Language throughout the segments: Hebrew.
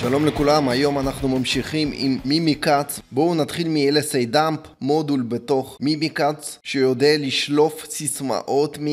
שלום לכולם, היום אנחנו ממשיכים עם מימי כץ. בואו נתחיל מ-LSA דאמפ, מודול בתוך מימי כץ, שיודע לשלוף סיסמאות מ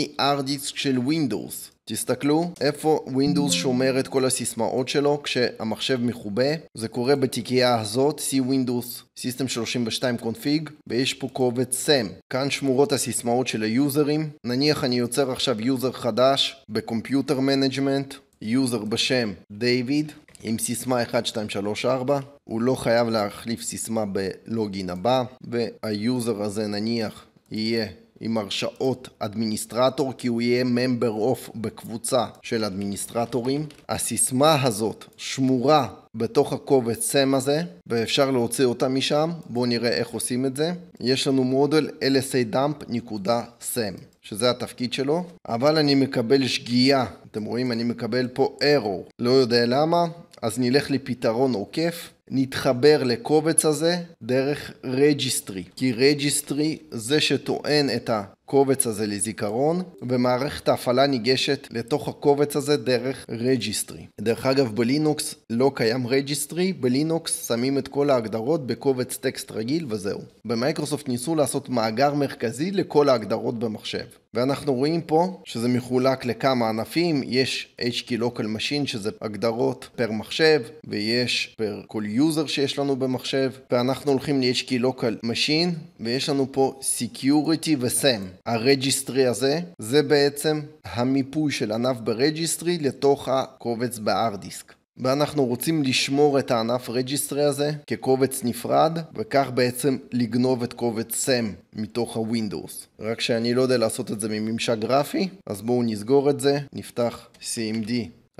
של Windows. תסתכלו איפה Windows שומר את כל הסיסמאות שלו כשהמחשב מכובה. זה קורה בתיקייה הזאת, C-Windows System 32 Config, ויש פה קובץ SAM. כאן שמורות הסיסמאות של היוזרים. נניח אני יוצר עכשיו יוזר חדש בקומפיוטר מנג'מנט, יוזר בשם דיוויד. עם סיסמה 1, 2, 3, 4, הוא לא חייב להחליף סיסמה בלוגין הבא, והיוזר הזה נניח יהיה עם הרשאות אדמיניסטרטור, כי הוא יהיה member of בקבוצה של אדמיניסטרטורים. הסיסמה הזאת שמורה בתוך הקובץ סם הזה, ואפשר להוציא אותה משם. בואו נראה איך עושים את זה. יש לנו מודל lsadump.sam, שזה התפקיד שלו, אבל אני מקבל שגיאה. אתם רואים, אני מקבל פה error. לא יודע למה, אז נלך לפתרון עוקף. נתחבר לקובץ הזה דרך registry, כי registry זה שטוען את ה... הקובץ הזה לזיכרון, ומערכת ההפעלה ניגשת לתוך הקובץ הזה דרך רג'יסטרי. דרך אגב, בלינוקס לא קיים רג'יסטרי, בלינוקס שמים את כל ההגדרות בקובץ טקסט רגיל וזהו. במייקרוסופט ניסו לעשות מאגר מרכזי לכל ההגדרות במחשב. ואנחנו רואים פה שזה מחולק לכמה ענפים, יש HK Local Machine שזה הגדרות פר מחשב, ויש פר כל יוזר שיש לנו במחשב, ואנחנו הולכים ל-HK Local Machine, ויש לנו פה Security ו-SAM. הרג'יסטרי הזה, זה בעצם המיפוי של ענף ברג'יסטרי לתוך הקובץ בארדיסק. ואנחנו רוצים לשמור את הענף רג'יסטרי הזה כקובץ נפרד, וכך בעצם לגנוב את קובץ סם מתוך הווינדוס. רק שאני לא יודע לעשות את זה מממשק גרפי, אז בואו נסגור את זה, נפתח CMD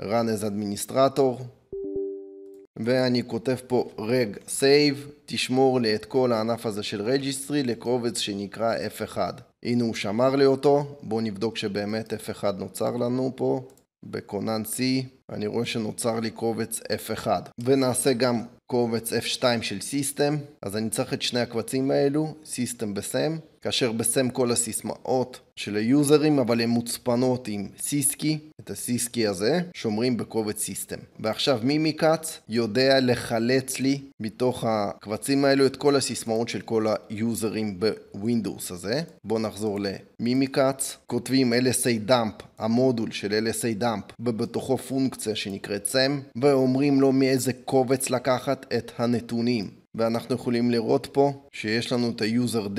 run as administrator, ואני כותב פה רג סייב תשמור לי את כל הענף הזה של רג'יסטרי לקובץ שנקרא F1. הנה הוא שמר לי אותו, בואו נבדוק שבאמת F1 נוצר לנו פה. בקונן C, אני רואה שנוצר לי קובץ F1. ונעשה גם קובץ F2 של סיסטם, אז אני צריך את שני הקבצים האלו, סיסטם בסם. כאשר בסם כל הסיסמאות של היוזרים, אבל הן מוצפנות עם סיסקי, את הסיסקי הזה, שומרים בקובץ סיסטם. ועכשיו מימיקאץ יודע לחלץ לי מתוך הקבצים האלו את כל הסיסמאות של כל היוזרים בווינדוס הזה. בואו נחזור למימיקאץ. כותבים LSA dump, המודול של LSA dump, ובתוכו פונקציה שנקראת סם, ואומרים לו מאיזה קובץ לקחת את הנתונים. ואנחנו יכולים לראות פה שיש לנו את ה-user